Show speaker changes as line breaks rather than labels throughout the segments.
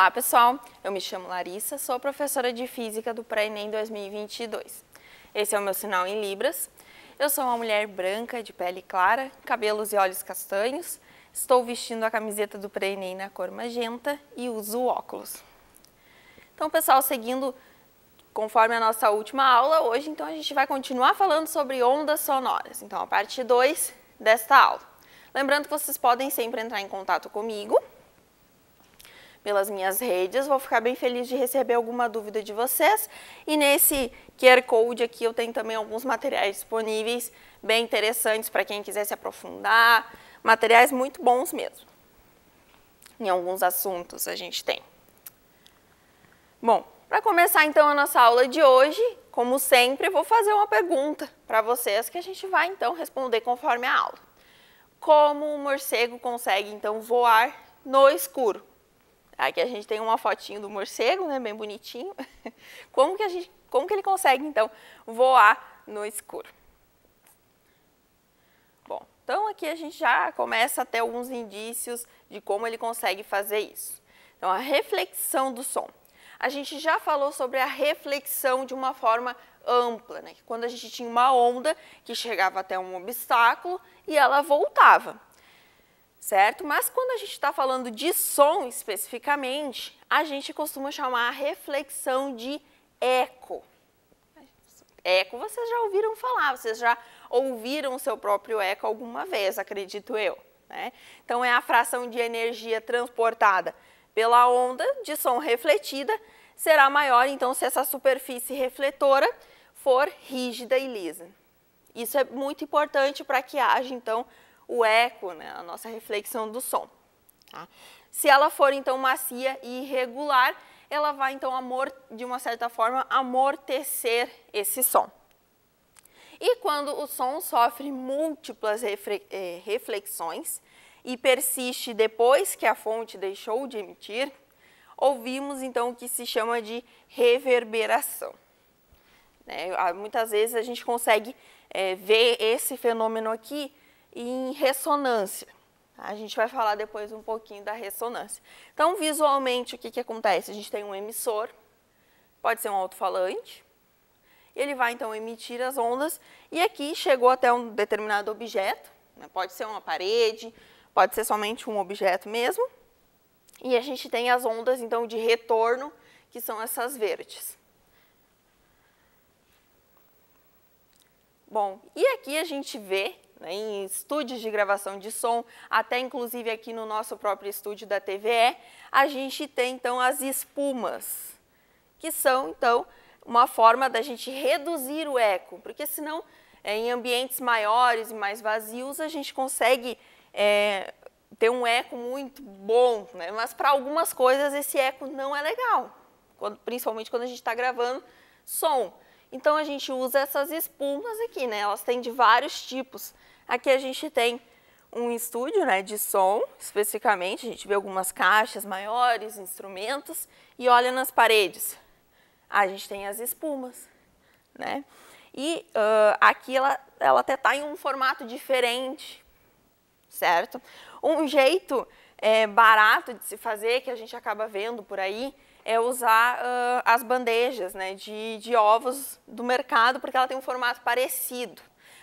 Olá, pessoal. Eu me chamo Larissa, sou professora de Física do Pré-ENEM 2022. Esse é o meu sinal em libras. Eu sou uma mulher branca, de pele clara, cabelos e olhos castanhos. Estou vestindo a camiseta do Pré-ENEM na cor magenta e uso óculos. Então, pessoal, seguindo conforme a nossa última aula, hoje então a gente vai continuar falando sobre ondas sonoras. Então, a parte 2 desta aula. Lembrando que vocês podem sempre entrar em contato comigo pelas minhas redes. Vou ficar bem feliz de receber alguma dúvida de vocês. E nesse QR Code aqui eu tenho também alguns materiais disponíveis bem interessantes para quem quiser se aprofundar. Materiais muito bons mesmo. Em alguns assuntos a gente tem. Bom, para começar então a nossa aula de hoje, como sempre, vou fazer uma pergunta para vocês que a gente vai então responder conforme a aula. Como o morcego consegue então voar no escuro? Aqui a gente tem uma fotinho do morcego, né, bem bonitinho. Como que, a gente, como que ele consegue, então, voar no escuro? Bom, então aqui a gente já começa a ter alguns indícios de como ele consegue fazer isso. Então, a reflexão do som. A gente já falou sobre a reflexão de uma forma ampla, né? quando a gente tinha uma onda que chegava até um obstáculo e ela voltava certo? Mas quando a gente está falando de som especificamente, a gente costuma chamar a reflexão de eco. Eco, vocês já ouviram falar, vocês já ouviram o seu próprio eco alguma vez, acredito eu. Né? Então, é a fração de energia transportada pela onda de som refletida será maior, então, se essa superfície refletora for rígida e lisa. Isso é muito importante para que haja, então, o eco, né, a nossa reflexão do som. Tá? Se ela for então macia e irregular, ela vai então, amor, de uma certa forma, amortecer esse som. E quando o som sofre múltiplas eh, reflexões e persiste depois que a fonte deixou de emitir, ouvimos então o que se chama de reverberação. Né? Ah, muitas vezes a gente consegue é, ver esse fenômeno aqui em ressonância. Tá? A gente vai falar depois um pouquinho da ressonância. Então, visualmente, o que, que acontece? A gente tem um emissor, pode ser um alto-falante, ele vai então emitir as ondas e aqui chegou até um determinado objeto, né? pode ser uma parede, pode ser somente um objeto mesmo, e a gente tem as ondas então de retorno, que são essas verdes. Bom, e aqui a gente vê né, em estúdios de gravação de som, até inclusive aqui no nosso próprio estúdio da TVE, a gente tem então as espumas, que são então uma forma da gente reduzir o eco, porque senão é, em ambientes maiores e mais vazios a gente consegue é, ter um eco muito bom, né? mas para algumas coisas esse eco não é legal, quando, principalmente quando a gente está gravando som. Então a gente usa essas espumas aqui, né? elas têm de vários tipos. Aqui a gente tem um estúdio né, de som, especificamente, a gente vê algumas caixas maiores, instrumentos, e olha nas paredes. A gente tem as espumas, né? E uh, aqui ela, ela até está em um formato diferente, certo? Um jeito é, barato de se fazer, que a gente acaba vendo por aí, é usar uh, as bandejas né, de, de ovos do mercado, porque ela tem um formato parecido.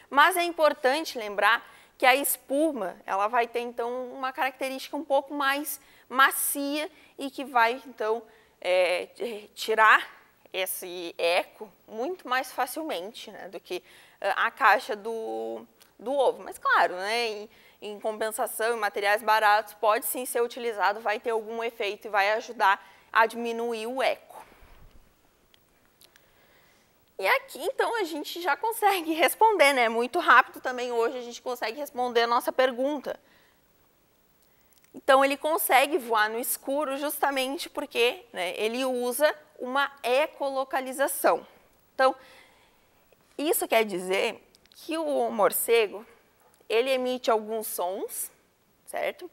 Mas é importante lembrar que a espuma ela vai ter então uma característica um pouco mais macia e que vai então é, tirar esse eco muito mais facilmente né, do que eh, a caixa do, do ovo. Mas claro, né, em, em, compensação, em materiais baratos, pode sim ser utilizado, vai ter algum efeito e vai ajudar a diminuir o eco. E aqui, então, a gente já consegue responder, né? Muito rápido também hoje a gente consegue responder a nossa pergunta. Então, ele consegue voar no escuro justamente porque né, ele usa uma ecolocalização. Então, isso quer dizer que o morcego, ele emite alguns sons, certo?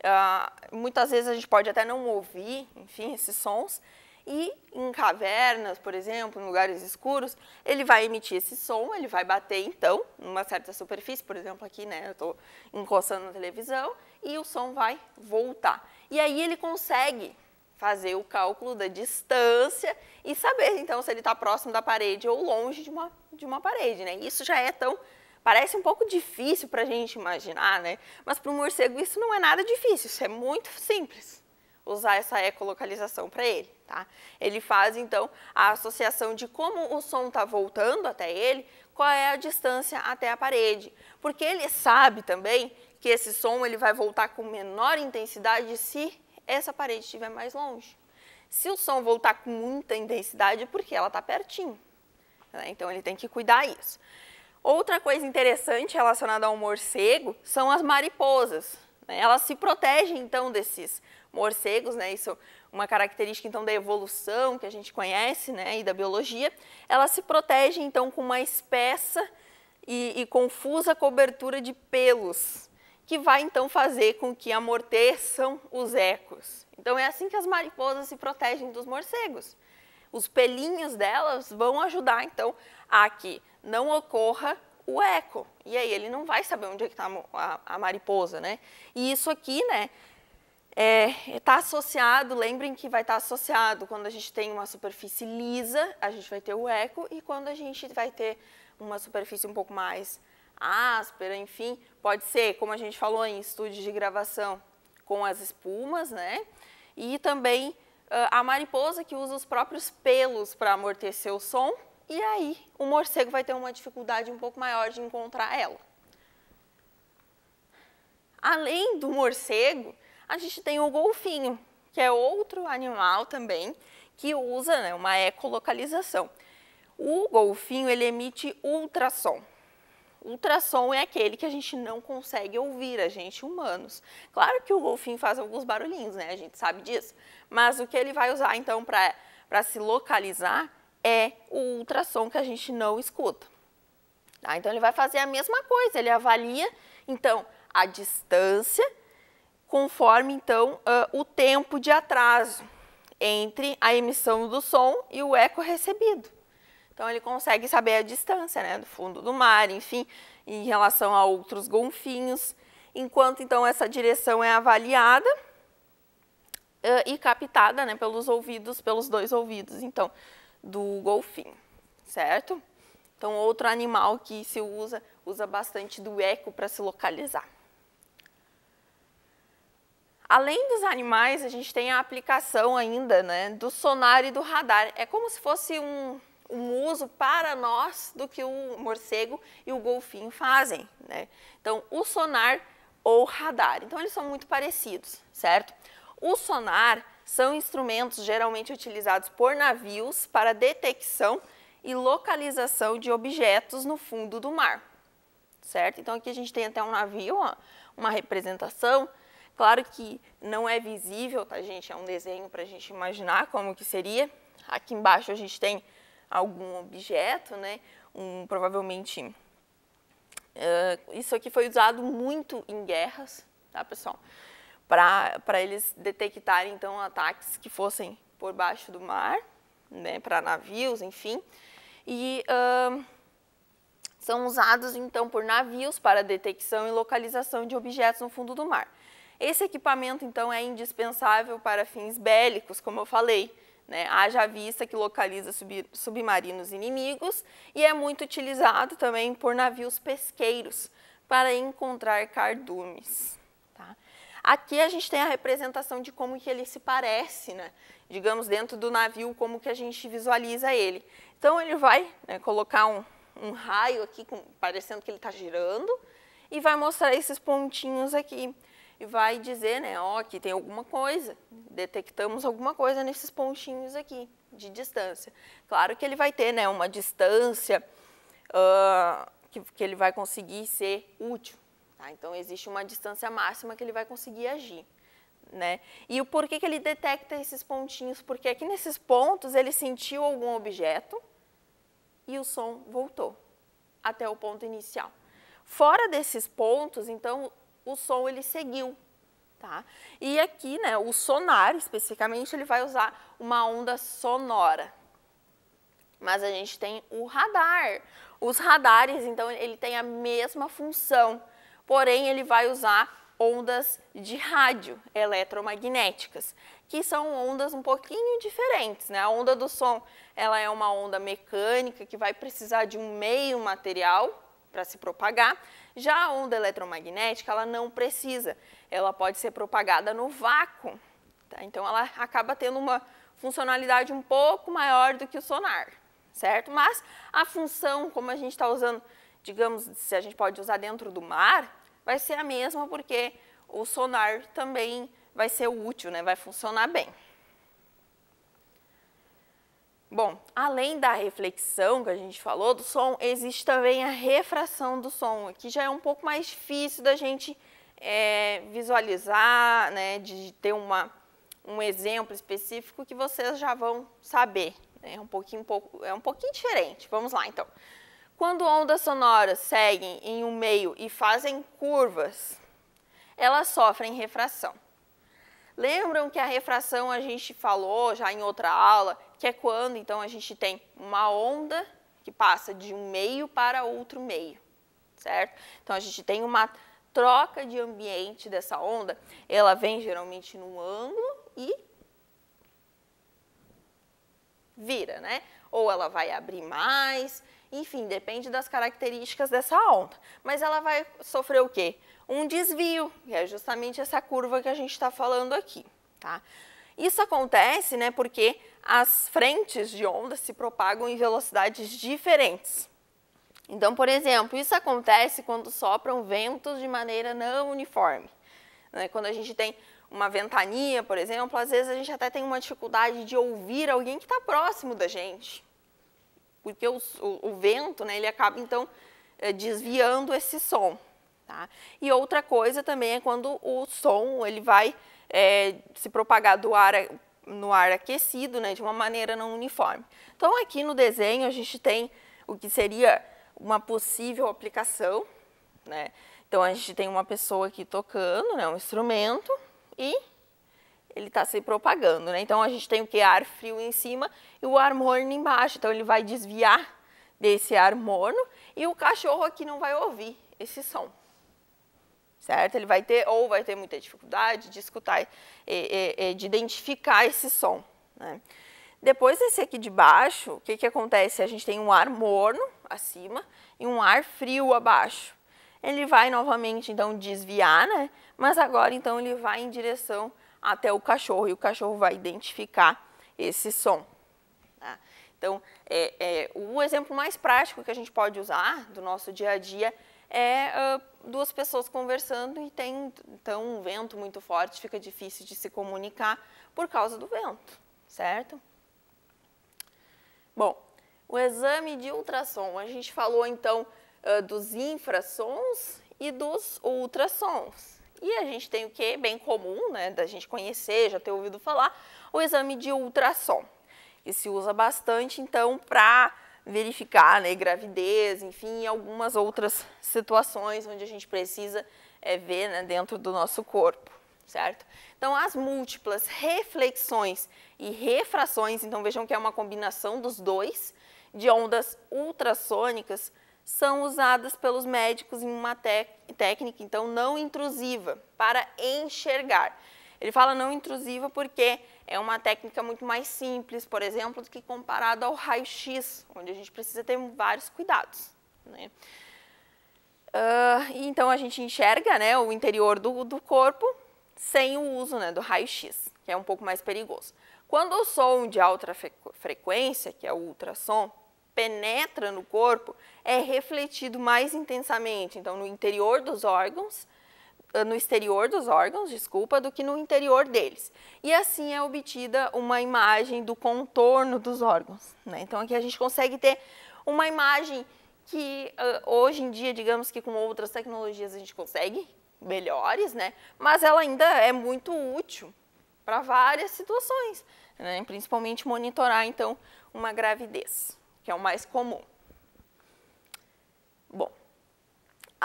Uh, muitas vezes a gente pode até não ouvir, enfim, esses sons, e em cavernas, por exemplo, em lugares escuros, ele vai emitir esse som, ele vai bater então numa certa superfície, por exemplo, aqui, né, eu estou encostando na televisão e o som vai voltar. E aí ele consegue fazer o cálculo da distância e saber então se ele está próximo da parede ou longe de uma, de uma parede, né? Isso já é tão Parece um pouco difícil para a gente imaginar, né? Mas para o morcego isso não é nada difícil, isso é muito simples usar essa ecolocalização para ele. Tá? Ele faz então a associação de como o som está voltando até ele, qual é a distância até a parede, porque ele sabe também que esse som ele vai voltar com menor intensidade se essa parede estiver mais longe. Se o som voltar com muita intensidade, porque ela está pertinho. Né? Então ele tem que cuidar isso. Outra coisa interessante relacionada ao morcego são as mariposas. Né? Elas se protegem então desses morcegos, né? Isso é uma característica então da evolução que a gente conhece, né, e da biologia, ela se protege então com uma espessa e, e confusa cobertura de pelos, que vai então fazer com que amorteçam os ecos. Então é assim que as mariposas se protegem dos morcegos. Os pelinhos delas vão ajudar então a que não ocorra o eco. E aí ele não vai saber onde é está a, a, mariposa, né? E isso aqui, né, está é, é tá associado, lembrem que vai estar tá associado quando a gente tem uma superfície lisa, a gente vai ter o eco, e quando a gente vai ter uma superfície um pouco mais áspera, enfim, pode ser, como a gente falou em estúdio de gravação, com as espumas, né? E também a mariposa que usa os próprios pelos para amortecer o som, e aí o morcego vai ter uma dificuldade um pouco maior de encontrar ela. Além do morcego, a gente tem o golfinho, que é outro animal também que usa né, uma ecolocalização. O golfinho ele emite ultrassom. Ultrassom é aquele que a gente não consegue ouvir, a gente humanos. Claro que o golfinho faz alguns barulhinhos, né? A gente sabe disso. Mas o que ele vai usar então para se localizar é o ultrassom que a gente não escuta. Tá? Então ele vai fazer a mesma coisa, ele avalia então a distância conforme então uh, o tempo de atraso entre a emissão do som e o eco recebido. Então ele consegue saber a distância né, do fundo do mar, enfim, em relação a outros golfinhos, enquanto então essa direção é avaliada uh, e captada né, pelos ouvidos, pelos dois ouvidos então do golfinho, certo? Então outro animal que se usa, usa bastante do eco para se localizar. Além dos animais, a gente tem a aplicação ainda né, do sonar e do radar. É como se fosse um, um uso para nós do que o morcego e o golfinho fazem. Né? Então, o sonar ou radar. Então, eles são muito parecidos, certo? O sonar são instrumentos geralmente utilizados por navios para detecção e localização de objetos no fundo do mar, certo? Então, aqui a gente tem até um navio, ó, uma representação Claro que não é visível, tá gente? É um desenho para a gente imaginar como que seria. Aqui embaixo a gente tem algum objeto, né? Um, provavelmente, uh, isso aqui foi usado muito em guerras, tá pessoal? Para eles detectarem, então, ataques que fossem por baixo do mar, né? Para navios, enfim. E... Uh, são usados então por navios para detecção e localização de objetos no fundo do mar. Esse equipamento, então, é indispensável para fins bélicos, como eu falei, né? Haja vista que localiza sub submarinos inimigos e é muito utilizado também por navios pesqueiros para encontrar cardumes. Tá? Aqui a gente tem a representação de como que ele se parece, né? digamos, dentro do navio, como que a gente visualiza ele. Então ele vai né, colocar um, um, raio aqui, com, parecendo que ele está girando, e vai mostrar esses pontinhos aqui e vai dizer, né, ó, aqui tem alguma coisa, detectamos alguma coisa nesses pontinhos aqui de distância. Claro que ele vai ter, né, uma distância uh, que, que ele vai conseguir ser útil. Tá? Então, existe uma distância máxima que ele vai conseguir agir. Né? E o porquê que ele detecta esses pontinhos? Porque aqui nesses pontos ele sentiu algum objeto e o som voltou até o ponto inicial. Fora desses pontos, então, o som ele seguiu. Tá? E aqui, né, o sonar especificamente, ele vai usar uma onda sonora. Mas a gente tem o radar. Os radares, então, ele tem a mesma função, porém ele vai usar ondas de rádio eletromagnéticas, que são ondas um pouquinho diferentes, né? A onda do som, ela é uma onda mecânica que vai precisar de um meio material para se propagar, já a onda eletromagnética, ela não precisa, ela pode ser propagada no vácuo, tá? então ela acaba tendo uma funcionalidade um pouco maior do que o sonar, certo? Mas a função, como a gente está usando, digamos, se a gente pode usar dentro do mar, vai ser a mesma, porque o sonar também vai ser útil, né? vai funcionar bem. Bom, além da reflexão que a gente falou do som, existe também a refração do som, que já é um pouco mais difícil da gente é, visualizar, né, de ter uma, um exemplo específico que vocês já vão saber. Né, é um pouquinho, pouco, é um pouquinho diferente. Vamos lá, então. Quando ondas sonoras seguem em um meio e fazem curvas, elas sofrem refração. Lembram que a refração a gente falou já em outra aula que é quando então a gente tem uma onda que passa de um meio para outro meio, certo? Então a gente tem uma troca de ambiente dessa onda, ela vem geralmente num ângulo e vira, né? Ou ela vai abrir mais, enfim, depende das características dessa onda. Mas ela vai sofrer o quê? Um desvio, que é justamente essa curva que a gente está falando aqui, tá? Isso acontece, né, porque as frentes de onda se propagam em velocidades diferentes. Então, por exemplo, isso acontece quando sopram ventos de maneira não uniforme. Né? Quando a gente tem uma ventania, por exemplo, às vezes a gente até tem uma dificuldade de ouvir alguém que está próximo da gente, porque o, o, o vento, né, ele acaba então eh, desviando esse som. Tá? E outra coisa também é quando o som ele vai é, se propagar do ar no ar aquecido, né, de uma maneira não uniforme. Então aqui no desenho a gente tem o que seria uma possível aplicação, né? Então a gente tem uma pessoa aqui tocando, né, um instrumento e ele está se propagando, né? Então a gente tem o que ar frio em cima e o ar morno embaixo. Então ele vai desviar desse ar morno e o cachorro aqui não vai ouvir esse som certo? Ele vai ter ou vai ter muita dificuldade de escutar, de identificar esse som. Né? Depois desse aqui de baixo, o que, que acontece? A gente tem um ar morno acima e um ar frio abaixo. Ele vai novamente, então, desviar, né? Mas agora, então, ele vai em direção até o cachorro e o cachorro vai identificar esse som. Tá? Então, é, é, o exemplo mais prático que a gente pode usar do nosso dia a dia é uh, duas pessoas conversando e tem então um vento muito forte, fica difícil de se comunicar por causa do vento, certo? Bom, o exame de ultrassom, a gente falou então uh, dos infrassons e dos ultrassons. E a gente tem o que é bem comum, né, da gente conhecer, já ter ouvido falar, o exame de ultrassom. E se usa bastante então para verificar né, gravidez, enfim, algumas outras situações onde a gente precisa é, ver né, dentro do nosso corpo, certo? Então, as múltiplas reflexões e refrações, então vejam que é uma combinação dos dois, de ondas ultrassônicas, são usadas pelos médicos em uma técnica, então, não intrusiva, para enxergar. Ele fala não intrusiva porque é uma técnica muito mais simples, por exemplo, do que comparado ao raio-x, onde a gente precisa ter vários cuidados. Né? Uh, então, a gente enxerga né, o interior do, do corpo sem o uso né, do raio-x, que é um pouco mais perigoso. Quando o som de alta frequência, que é o ultrassom, penetra no corpo, é refletido mais intensamente, então no interior dos órgãos, eh, no exterior dos órgãos, desculpa, do que no interior deles. E assim é obtida uma imagem do contorno dos órgãos. Né? Então aqui a gente consegue ter uma imagem que eh, hoje em dia, digamos que com outras tecnologias a gente consegue melhores, né? mas ela ainda é muito útil para várias situações, né? principalmente monitorar então uma gravidez, que é o mais comum.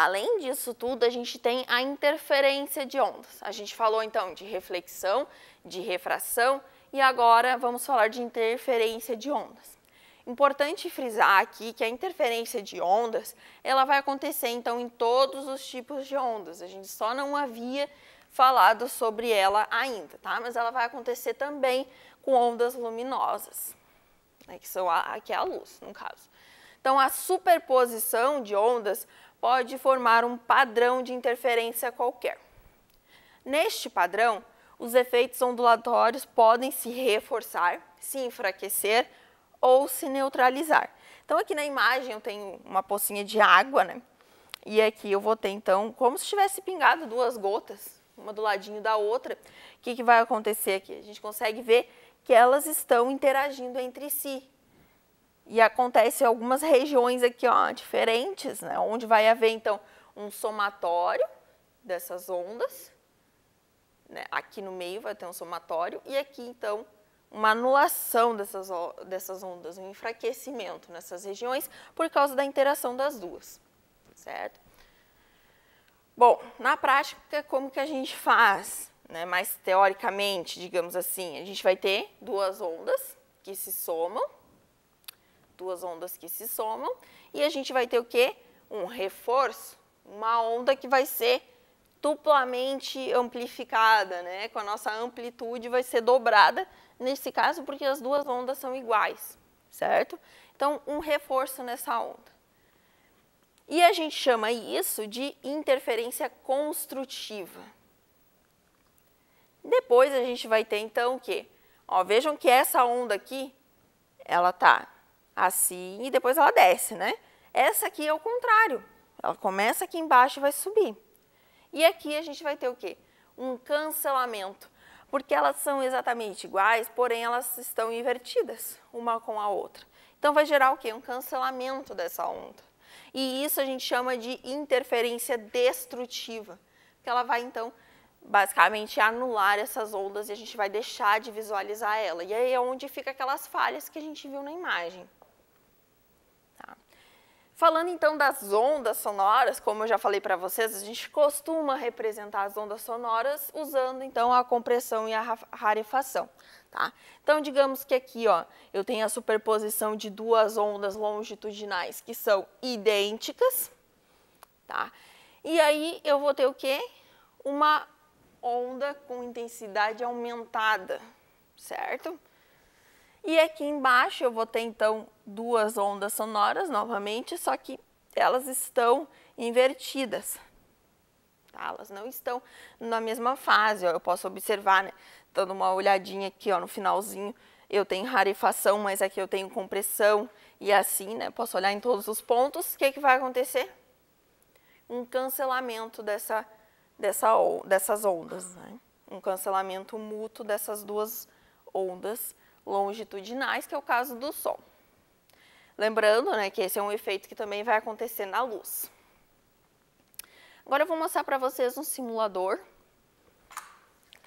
Além disso tudo, a gente tem a interferência de ondas. A gente falou então de reflexão, de refração e agora vamos falar de interferência de ondas. Importante frisar aqui que a interferência de ondas, ela vai acontecer então em todos os tipos de ondas. A gente só não havia falado sobre ela ainda, tá? Mas ela vai acontecer também com ondas luminosas, né? que são a, que é a luz, no caso. Então, a superposição de ondas pode formar um padrão de interferência qualquer. Neste padrão, os efeitos ondulatórios podem se reforçar, se enfraquecer ou se neutralizar. Então aqui na imagem eu tenho uma pocinha de água, né? E aqui eu vou ter então como se tivesse pingado duas gotas, uma do ladinho da outra. O que, que vai acontecer aqui? A gente consegue ver que elas estão interagindo entre si, e acontece em algumas regiões aqui, ó, diferentes, né? Onde vai haver, então, um somatório dessas ondas. Né? Aqui no meio vai ter um somatório. E aqui, então, uma anulação dessas, dessas ondas, um enfraquecimento nessas regiões por causa da interação das duas, certo? Bom, na prática, como que a gente faz? Né? Mais teoricamente, digamos assim, a gente vai ter duas ondas que se somam, duas ondas que se somam, e a gente vai ter o que Um reforço, uma onda que vai ser duplamente amplificada, né? com a nossa amplitude vai ser dobrada, nesse caso, porque as duas ondas são iguais, certo? Então, um reforço nessa onda. E a gente chama isso de interferência construtiva. Depois a gente vai ter então o quê? Ó, vejam que essa onda aqui, ela tá assim e depois ela desce, né? Essa aqui é o contrário. Ela começa aqui embaixo e vai subir. E aqui a gente vai ter o quê? Um cancelamento, porque elas são exatamente iguais, porém elas estão invertidas uma com a outra. Então vai gerar o quê? Um cancelamento dessa onda. E isso a gente chama de interferência destrutiva, porque ela vai então basicamente anular essas ondas e a gente vai deixar de visualizar ela. E aí é onde fica aquelas falhas que a gente viu na imagem. Falando então das ondas sonoras, como eu já falei para vocês, a gente costuma representar as ondas sonoras usando então a compressão e a rarefação, tá? Então digamos que aqui, ó, eu tenho a superposição de duas ondas longitudinais que são idênticas, tá? E aí eu vou ter o quê? Uma onda com intensidade aumentada, certo? E aqui embaixo eu vou ter então duas ondas sonoras novamente, só que elas estão invertidas. Tá? Elas não estão na mesma fase, ó. eu posso observar, né? dando uma olhadinha aqui ó, no finalzinho, eu tenho rarefação, mas aqui eu tenho compressão e assim, né? Posso olhar em todos os pontos, o que, que vai acontecer? Um cancelamento dessa, dessa dessas ondas, né? um cancelamento mútuo dessas duas ondas longitudinais, que é o caso do Sol. Lembrando né, que esse é um efeito que também vai acontecer na luz. Agora eu vou mostrar para vocês um simulador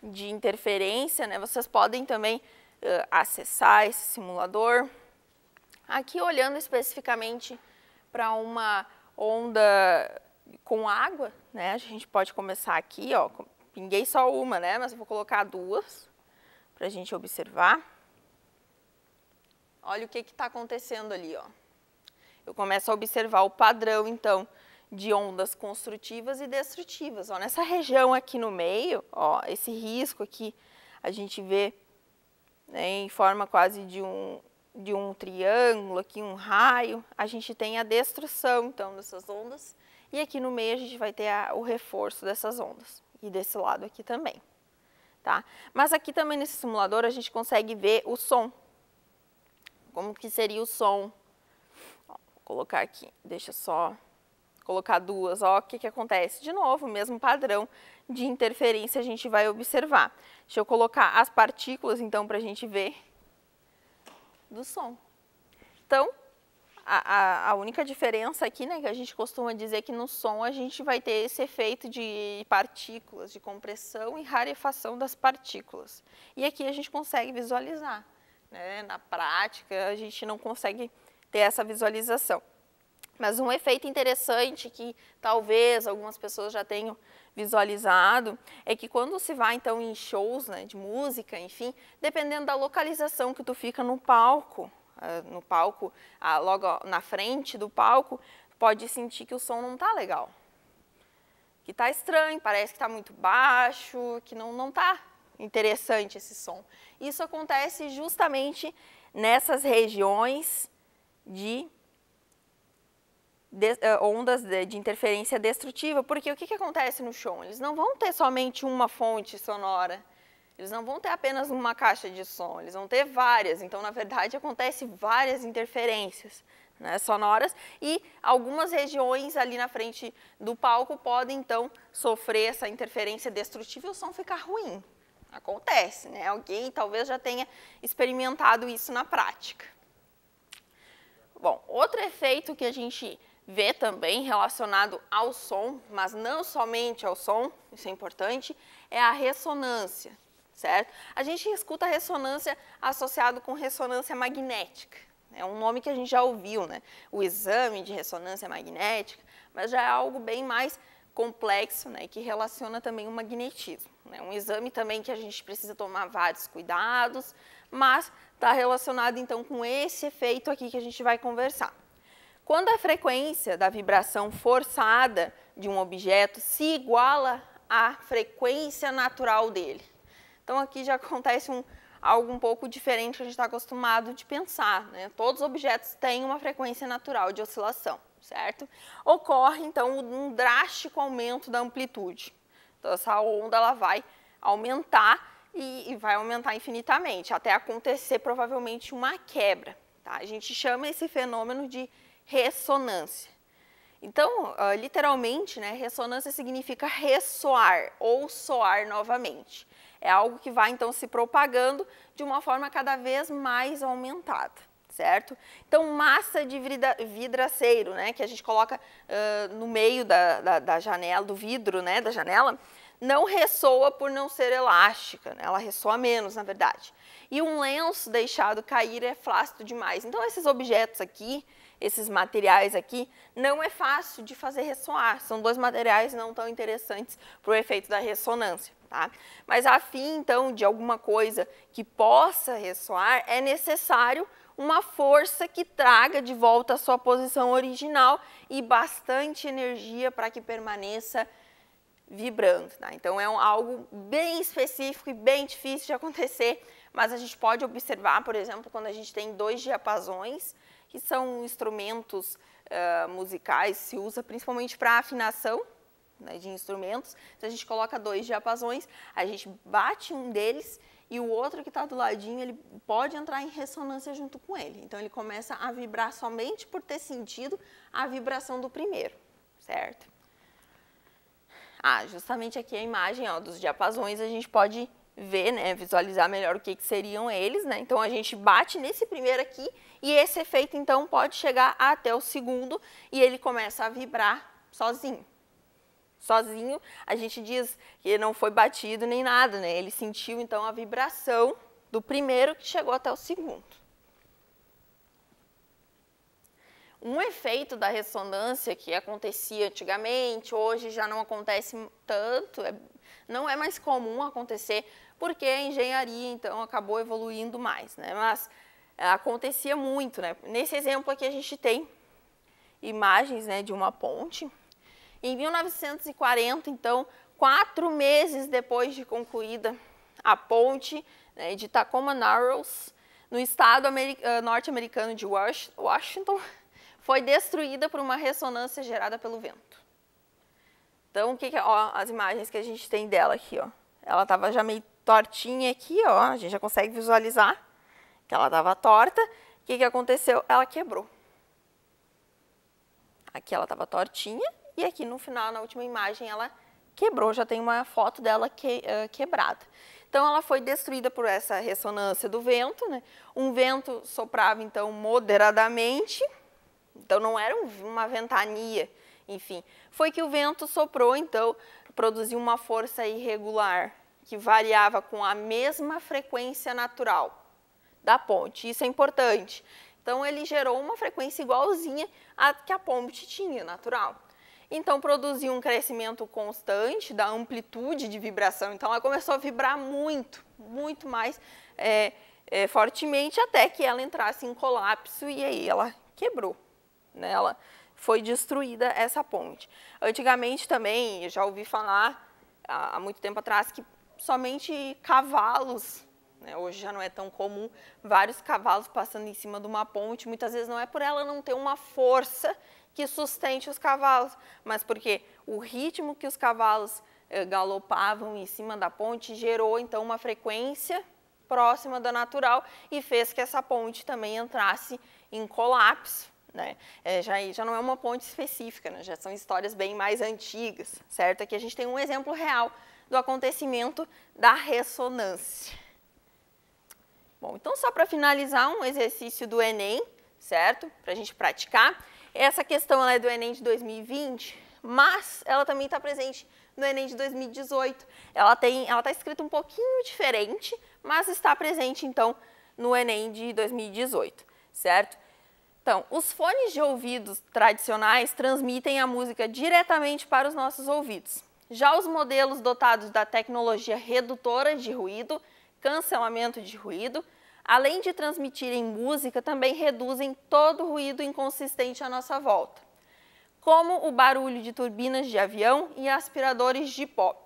de interferência. Né? Vocês podem também uh, acessar esse simulador. Aqui olhando especificamente para uma onda com água, né? A gente pode começar aqui, ó. Pinguei só uma, né? Mas eu vou colocar duas para a gente observar. Olha o que está acontecendo ali. Ó. Eu começo a observar o padrão, então, de ondas construtivas e destrutivas. Ó, nessa região aqui no meio, ó, esse risco aqui, a gente vê né, em forma quase de um, de um triângulo, aqui um raio, a gente tem a destruição, então, dessas ondas. E aqui no meio a gente vai ter a, o reforço dessas ondas e desse lado aqui também. Tá? Mas aqui também nesse simulador a gente consegue ver o som como que seria o som. Ó, vou colocar aqui, deixa só colocar duas, ó, o que, que acontece? De novo, o mesmo padrão de interferência a gente vai observar. Deixa eu colocar as partículas, então, para a gente ver do som. Então, a, a, a, única diferença aqui, né, que a gente costuma dizer que no som a gente vai ter esse efeito de partículas, de compressão e rarefação das partículas. E aqui a gente consegue visualizar né? na prática a gente não consegue ter essa visualização. Mas um efeito interessante que talvez algumas pessoas já tenham visualizado é que quando se vai então em shows né, de música, enfim, dependendo da localização que tu fica no palco, ah, no palco, ah, logo na frente do palco, pode sentir que o som não está legal, que está estranho, parece que está muito baixo, que não não tá interessante esse som. Isso acontece justamente nessas regiões de, de eh, ondas de, de, interferência destrutiva, porque o que, que acontece no chão? Eles não vão ter somente uma fonte sonora, eles não vão ter apenas uma caixa de som, eles vão ter várias. Então, na verdade, acontece várias interferências né, sonoras e algumas regiões ali na frente do palco podem, então, sofrer essa interferência destrutiva e o som ficar ruim. Acontece, né? Alguém talvez já tenha experimentado isso na prática. Bom, outro efeito que a gente vê também relacionado ao som, mas não somente ao som, isso é importante, é a ressonância, certo? A gente escuta ressonância associado com ressonância magnética. É um nome que a gente já ouviu, né? O exame de ressonância magnética, mas já é algo bem mais complexo, né? Que relaciona também o magnetismo. É Um exame também que a gente precisa tomar vários cuidados, mas está relacionado então com esse efeito aqui que a gente vai conversar. Quando a frequência da vibração forçada de um objeto se iguala à frequência natural dele. Então aqui já acontece um, algo um pouco diferente que a gente está acostumado de pensar. Né? Todos os objetos têm uma frequência natural de oscilação, certo? Ocorre, então, um drástico aumento da amplitude. Então, essa onda ela vai aumentar e, e vai aumentar infinitamente, até acontecer provavelmente uma quebra. Tá? A gente chama esse fenômeno de ressonância. Então, ah, literalmente, né, ressonância significa ressoar ou soar novamente. É algo que vai então se propagando de uma forma cada vez mais aumentada certo? Então, massa de vidraceiro, né, que a gente coloca uh, no meio da, da, da, janela, do vidro, né, da janela, não ressoa por não ser elástica, né? ela ressoa menos, na verdade. E um lenço deixado cair é flácido demais. Então, esses objetos aqui, esses materiais aqui, não é fácil de fazer ressoar. São dois materiais não tão interessantes para o efeito da ressonância. Tá? Mas a fim, então, de alguma coisa que possa ressoar, é necessário uma força que traga de volta a sua posição original e bastante energia para que permaneça vibrando. Tá? Então é um, algo bem específico e bem difícil de acontecer, mas a gente pode observar, por exemplo, quando a gente tem dois diapasões, que são instrumentos uh, musicais, se usa principalmente para afinação, né, de instrumentos. Se então, a gente coloca dois diapasões, a gente bate um deles e o outro que está do ladinho, ele pode entrar em ressonância junto com ele. Então, ele começa a vibrar somente por ter sentido a vibração do primeiro, certo? Ah, justamente aqui a imagem ó, dos diapasões, a gente pode ver, né, visualizar melhor o que, que seriam eles, né? Então a gente bate nesse primeiro aqui e esse efeito então pode chegar até o segundo e ele começa a vibrar sozinho sozinho, a gente diz que não foi batido nem nada, né? Ele sentiu então a vibração do primeiro que chegou até o segundo. Um efeito da ressonância que acontecia antigamente, hoje já não acontece tanto, é, não é mais comum acontecer, porque a engenharia então acabou evoluindo mais, né? Mas é, acontecia muito, né? Nesse exemplo aqui a gente tem imagens, né, de uma ponte em 1940, então, quatro meses depois de concluída a ponte né, de Tacoma Narrows, no estado ah, norte-americano de Washington, foi destruída por uma ressonância gerada pelo vento. Então, o que, que é, ó, as imagens que a gente tem dela aqui, ó. Ela estava já meio tortinha aqui, ó. A gente já consegue visualizar que ela estava torta. O que, que aconteceu? Ela quebrou. Aqui ela estava tortinha, e aqui no final, na última imagem, ela quebrou, já tem uma foto dela que, uh, quebrada. Então, ela foi destruída por essa ressonância do vento. Né? Um vento soprava, então, moderadamente, então não era um, uma ventania, enfim. Foi que o vento soprou, então, produziu uma força irregular, que variava com a mesma frequência natural da ponte. Isso é importante. Então, ele gerou uma frequência igualzinha à que a ponte tinha, natural então produziu um crescimento constante da amplitude de vibração. Então ela começou a vibrar muito, muito mais é, é, fortemente até que ela entrasse em colapso e aí ela quebrou. Né? Ela foi destruída essa ponte. Antigamente também, eu já ouvi falar há muito tempo atrás que somente cavalos né? Hoje já não é tão comum vários cavalos passando em cima de uma ponte. Muitas vezes não é por ela não ter uma força que sustente os cavalos, mas porque o ritmo que os cavalos eh, galopavam em cima da ponte gerou então uma frequência próxima da natural e fez que essa ponte também entrasse em colapso. Né? É, já, já não é uma ponte específica, né? já são histórias bem mais antigas, certo? Aqui a gente tem um exemplo real do acontecimento da ressonância. Bom, então só para finalizar um exercício do Enem, certo? Para a gente praticar. Essa questão é do Enem de 2020, mas ela também está presente no Enem de 2018. Ela está escrita um pouquinho diferente, mas está presente, então, no Enem de 2018, certo? Então, os fones de ouvidos tradicionais transmitem a música diretamente para os nossos ouvidos. Já os modelos dotados da tecnologia redutora de ruído, cancelamento de ruído, além de transmitirem música, também reduzem todo o ruído inconsistente à nossa volta, como o barulho de turbinas de avião e aspiradores de pó.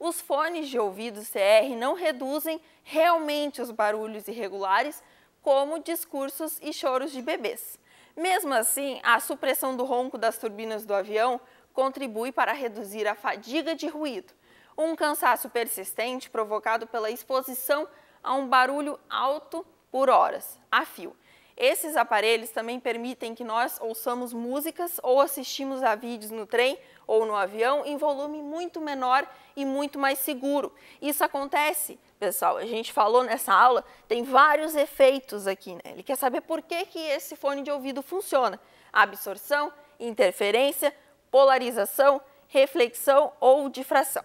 Os fones de ouvido CR não reduzem realmente os barulhos irregulares, como discursos e choros de bebês. Mesmo assim, a supressão do ronco das turbinas do avião contribui para reduzir a fadiga de ruído, um cansaço persistente provocado pela exposição a um barulho alto por horas, a fio. Esses aparelhos também permitem que nós ouçamos músicas ou assistimos a vídeos no trem ou no avião em volume muito menor e muito mais seguro. Isso acontece, pessoal, a gente falou nessa aula, tem vários efeitos aqui, né? Ele quer saber por que, que esse fone de ouvido funciona. Absorção, interferência, polarização, reflexão ou difração.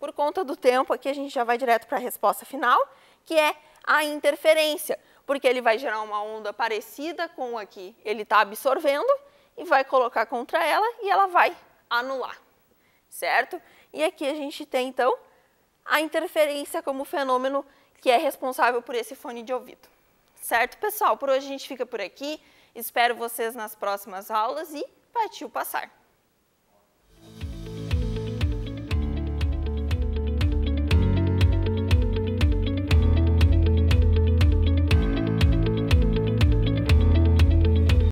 Por conta do tempo, aqui a gente já vai direto para a resposta final que é a interferência, porque ele vai gerar uma onda parecida com a que ele está absorvendo e vai colocar contra ela e ela vai anular, certo? E aqui a gente tem, então, a interferência como fenômeno que é responsável por esse fone de ouvido. Certo, pessoal? Por hoje a gente fica por aqui. Espero vocês nas próximas aulas e partiu passar!